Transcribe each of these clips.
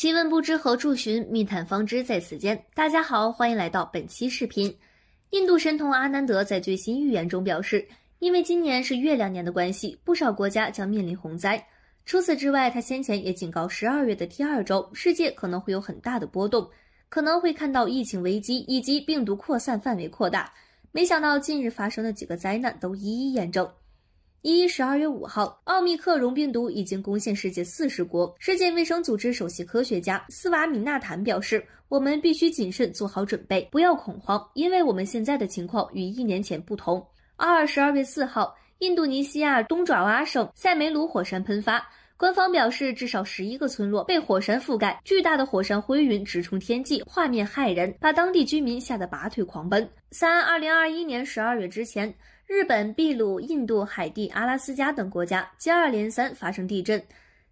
奇闻不知何处寻，密探方知在此间。大家好，欢迎来到本期视频。印度神童阿南德在最新预言中表示，因为今年是月亮年的关系，不少国家将面临洪灾。除此之外，他先前也警告，十二月的第二周，世界可能会有很大的波动，可能会看到疫情危机以及病毒扩散范围扩大。没想到近日发生的几个灾难都一一验证。一十二月五号，奥密克戎病毒已经攻陷世界四十国。世界卫生组织首席科学家斯瓦米纳坦表示，我们必须谨慎做好准备，不要恐慌，因为我们现在的情况与一年前不同。二十二月四号，印度尼西亚东爪哇省塞梅鲁火山喷发，官方表示至少十一个村落被火山覆盖，巨大的火山灰云直冲天际，画面骇人，把当地居民吓得拔腿狂奔。三二零二一年十二月之前。日本、秘鲁、印度、海地、阿拉斯加等国家接二连三发生地震。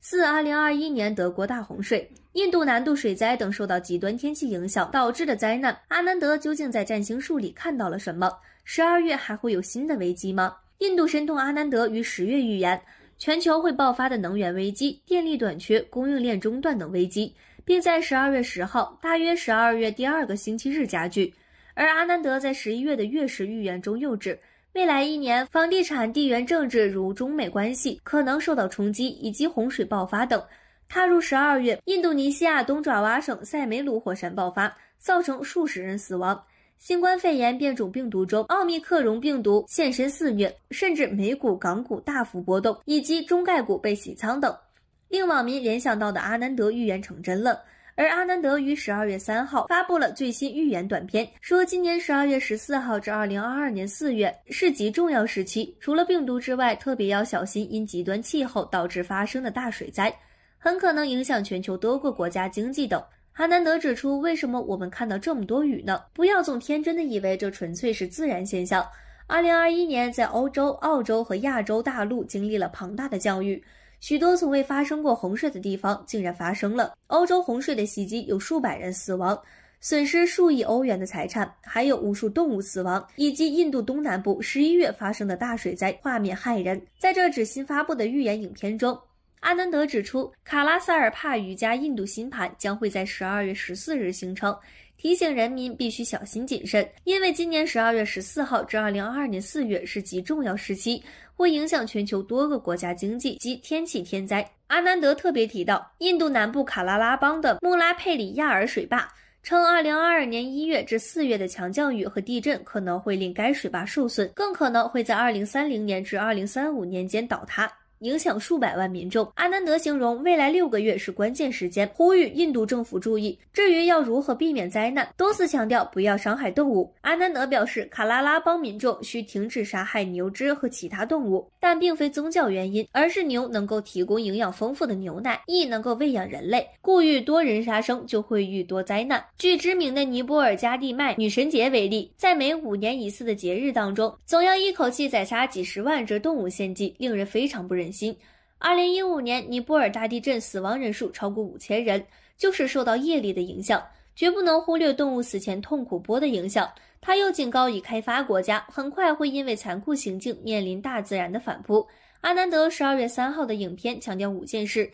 四2021年德国大洪水、印度南渡水灾等受到极端天气影响导致的灾难，阿南德究竟在占星术里看到了什么？十二月还会有新的危机吗？印度神童阿南德于十月预言，全球会爆发的能源危机、电力短缺、供应链中断等危机，并在十二月十号，大约十二月第二个星期日加剧。而阿南德在十一月的月食预言中又指。未来一年，房地产、地缘政治如中美关系可能受到冲击，以及洪水爆发等。踏入十二月，印度尼西亚东爪哇省塞梅鲁火山爆发，造成数十人死亡。新冠肺炎变种病毒中奥密克戎病毒现身肆虐，甚至美股、港股大幅波动，以及中概股被洗仓等，令网民联想到的阿南德预言成真了。而阿南德于十二月三号发布了最新预言短片，说今年十二月十四号至二零二二年四月是极重要时期，除了病毒之外，特别要小心因极端气候导致发生的大水灾，很可能影响全球多个国家经济等。阿南德指出，为什么我们看到这么多雨呢？不要总天真的以为这纯粹是自然现象。二零二一年在欧洲、澳洲和亚洲大陆经历了庞大的降雨。许多从未发生过洪水的地方竟然发生了欧洲洪水的袭击，有数百人死亡，损失数亿欧元的财产，还有无数动物死亡，以及印度东南部十一月发生的大水灾，画面骇人。在这只新发布的预言影片中。阿南德指出，卡拉萨尔帕瑜伽印度新盘将会在十二月十四日形成，提醒人民必须小心谨慎，因为今年十二月十四号至二零二二年四月是极重要时期，会影响全球多个国家经济及天气天灾。阿南德特别提到，印度南部卡拉拉邦的穆拉佩里亚尔水坝，称二零二二年一月至四月的强降雨和地震可能会令该水坝受损，更可能会在二零三零年至二零三五年间倒塌。影响数百万民众。阿南德形容未来六个月是关键时间，呼吁印度政府注意。至于要如何避免灾难，多次强调不要伤害动物。阿南德表示，卡拉拉邦民众需停止杀害牛只和其他动物，但并非宗教原因，而是牛能够提供营养丰富的牛奶，亦能够喂养人类。故意多人杀生，就会遇多灾难。据知名的尼泊尔加地麦女神节为例，在每五年一次的节日当中，总要一口气宰杀几十万只动物献祭，令人非常不忍。心，二零一五年尼泊尔大地震死亡人数超过五千人，就是受到业力的影响，绝不能忽略动物死前痛苦波的影响。他又警告已开发国家，很快会因为残酷行径面临大自然的反扑。阿南德十二月三号的影片强调五件事：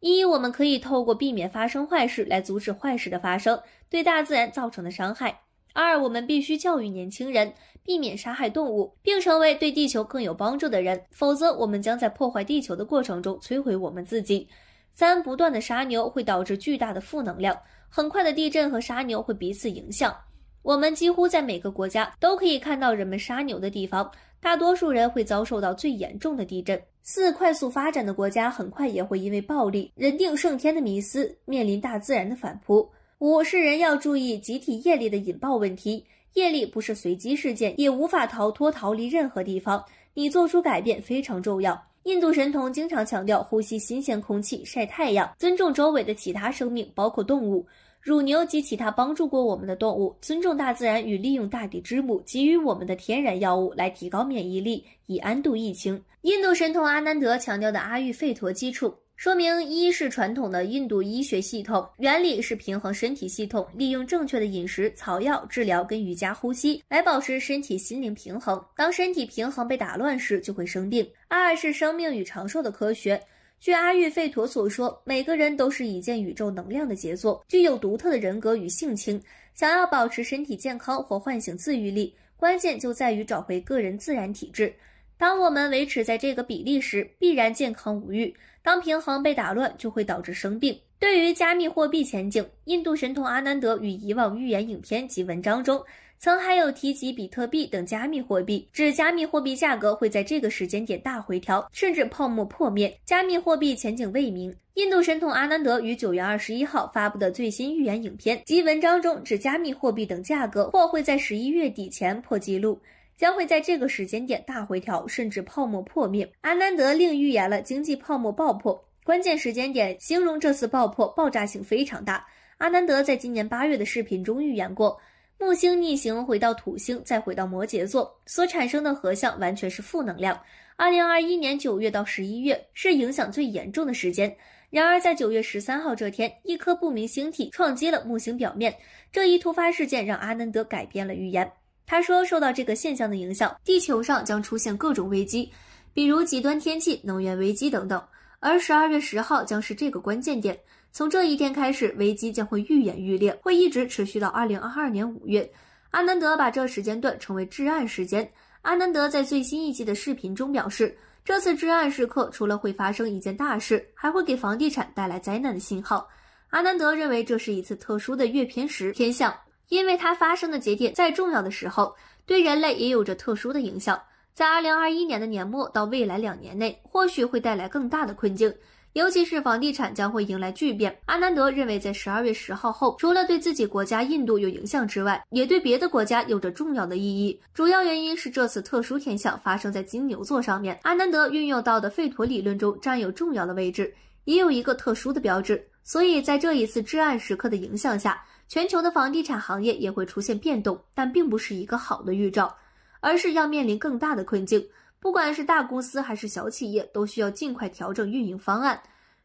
一，我们可以透过避免发生坏事来阻止坏事的发生，对大自然造成的伤害。二，我们必须教育年轻人，避免杀害动物，并成为对地球更有帮助的人，否则我们将在破坏地球的过程中摧毁我们自己。三，不断的杀牛会导致巨大的负能量，很快的地震和杀牛会彼此影响。我们几乎在每个国家都可以看到人们杀牛的地方，大多数人会遭受到最严重的地震。四，快速发展的国家很快也会因为暴力“人定胜天”的迷思，面临大自然的反扑。五是人要注意集体业力的引爆问题，业力不是随机事件，也无法逃脱逃离任何地方。你做出改变非常重要。印度神童经常强调呼吸新鲜空气、晒太阳、尊重周围的其他生命，包括动物、乳牛及其他帮助过我们的动物，尊重大自然与利用大地之母给予我们的天然药物来提高免疫力，以安度疫情。印度神童阿南德强调的阿育吠陀基础。说明一是传统的印度医学系统，原理是平衡身体系统，利用正确的饮食、草药治疗跟瑜伽呼吸来保持身体心灵平衡。当身体平衡被打乱时，就会生病。二是生命与长寿的科学。据阿育吠陀所说，每个人都是一件宇宙能量的杰作，具有独特的人格与性情。想要保持身体健康或唤醒自愈力，关键就在于找回个人自然体质。当我们维持在这个比例时，必然健康无欲。当平衡被打乱，就会导致生病。对于加密货币前景，印度神童阿南德与以往预言影片及文章中，曾还有提及比特币等加密货币，指加密货币价格会在这个时间点大回调，甚至泡沫破灭。加密货币前景未明。印度神童阿南德于九月二十一号发布的最新预言影片及文章中，指加密货币等价格或会在十一月底前破纪录。将会在这个时间点大回调，甚至泡沫破灭。阿南德另预言了经济泡沫爆破关键时间点，形容这次爆破爆炸性非常大。阿南德在今年八月的视频中预言过，木星逆行回到土星，再回到摩羯座所产生的合相完全是负能量。二零二一年九月到十一月是影响最严重的时间。然而，在九月十三号这天，一颗不明星体撞击了木星表面，这一突发事件让阿南德改变了预言。他说，受到这个现象的影响，地球上将出现各种危机，比如极端天气、能源危机等等。而十二月十号将是这个关键点，从这一天开始，危机将会愈演愈烈，会一直持续到二零二二年五月。阿南德把这时间段称为“至暗时间”。阿南德在最新一季的视频中表示，这次至暗时刻除了会发生一件大事，还会给房地产带来灾难的信号。阿南德认为，这是一次特殊的月偏食天象。因为它发生的节点在重要的时候，对人类也有着特殊的影响。在二零二一年的年末到未来两年内，或许会带来更大的困境，尤其是房地产将会迎来巨变。阿南德认为，在十二月十号后，除了对自己国家印度有影响之外，也对别的国家有着重要的意义。主要原因是这次特殊天象发生在金牛座上面，阿南德运用到的费陀理论中占有重要的位置，也有一个特殊的标志。所以，在这一次至暗时刻的影响下。全球的房地产行业也会出现变动，但并不是一个好的预兆，而是要面临更大的困境。不管是大公司还是小企业，都需要尽快调整运营方案，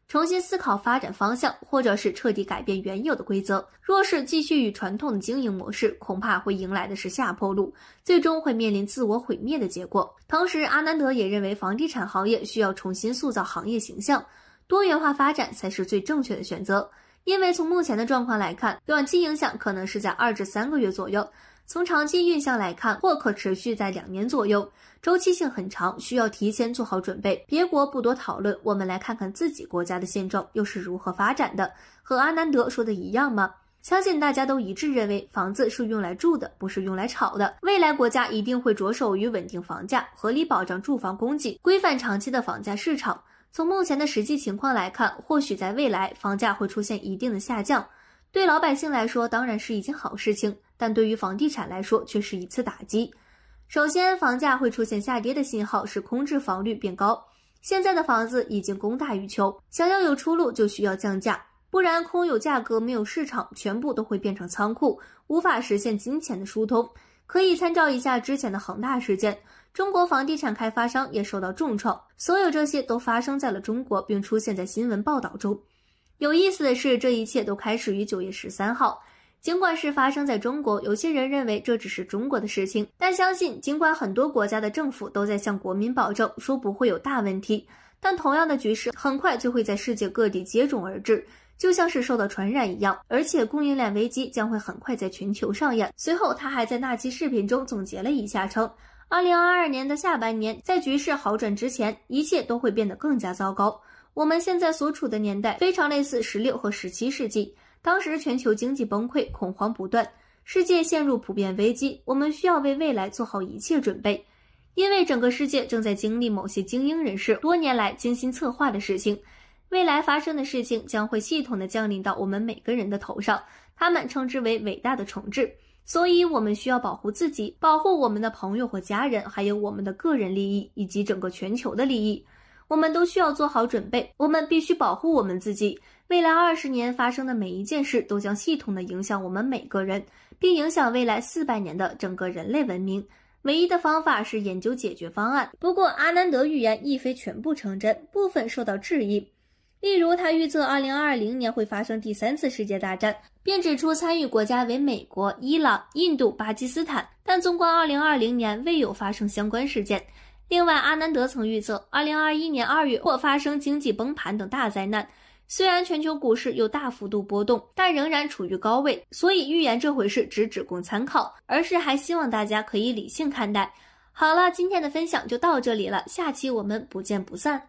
重新思考发展方向，或者是彻底改变原有的规则。若是继续与传统的经营模式，恐怕会迎来的是下坡路，最终会面临自我毁灭的结果。同时，阿南德也认为，房地产行业需要重新塑造行业形象，多元化发展才是最正确的选择。因为从目前的状况来看，短期影响可能是在二至三个月左右；从长期运向来看，或可持续在两年左右。周期性很长，需要提前做好准备。别国不多讨论，我们来看看自己国家的现状又是如何发展的？和阿南德说的一样吗？相信大家都一致认为，房子是用来住的，不是用来炒的。未来国家一定会着手于稳定房价，合理保障住房供给，规范长期的房价市场。从目前的实际情况来看，或许在未来房价会出现一定的下降，对老百姓来说当然是一件好事情，但对于房地产来说却是一次打击。首先，房价会出现下跌的信号是空置房率变高。现在的房子已经供大于求，想要有出路就需要降价，不然空有价格没有市场，全部都会变成仓库，无法实现金钱的疏通。可以参照一下之前的恒大事件，中国房地产开发商也受到重创。所有这些都发生在了中国，并出现在新闻报道中。有意思的是，这一切都开始于九月十三号。尽管是发生在中国，有些人认为这只是中国的事情，但相信尽管很多国家的政府都在向国民保证说不会有大问题，但同样的局势很快就会在世界各地接踵而至。就像是受到传染一样，而且供应链危机将会很快在全球上演。随后，他还在那期视频中总结了一下，称：，二零二二年的下半年，在局势好转之前，一切都会变得更加糟糕。我们现在所处的年代非常类似十六和十七世纪，当时全球经济崩溃，恐慌不断，世界陷入普遍危机。我们需要为未来做好一切准备，因为整个世界正在经历某些精英人士多年来精心策划的事情。未来发生的事情将会系统的降临到我们每个人的头上，他们称之为伟大的重置，所以我们需要保护自己，保护我们的朋友和家人，还有我们的个人利益以及整个全球的利益，我们都需要做好准备，我们必须保护我们自己。未来二十年发生的每一件事都将系统的影响我们每个人，并影响未来四百年的整个人类文明。唯一的方法是研究解决方案。不过阿南德预言亦非全部成真，部分受到质疑。例如，他预测二零二零年会发生第三次世界大战，并指出参与国家为美国、伊朗、印度、巴基斯坦。但纵观二零二零年，未有发生相关事件。另外，阿南德曾预测二零二一年二月或发生经济崩盘等大灾难。虽然全球股市有大幅度波动，但仍然处于高位。所以，预言这回事只只供参考，而是还希望大家可以理性看待。好了，今天的分享就到这里了，下期我们不见不散。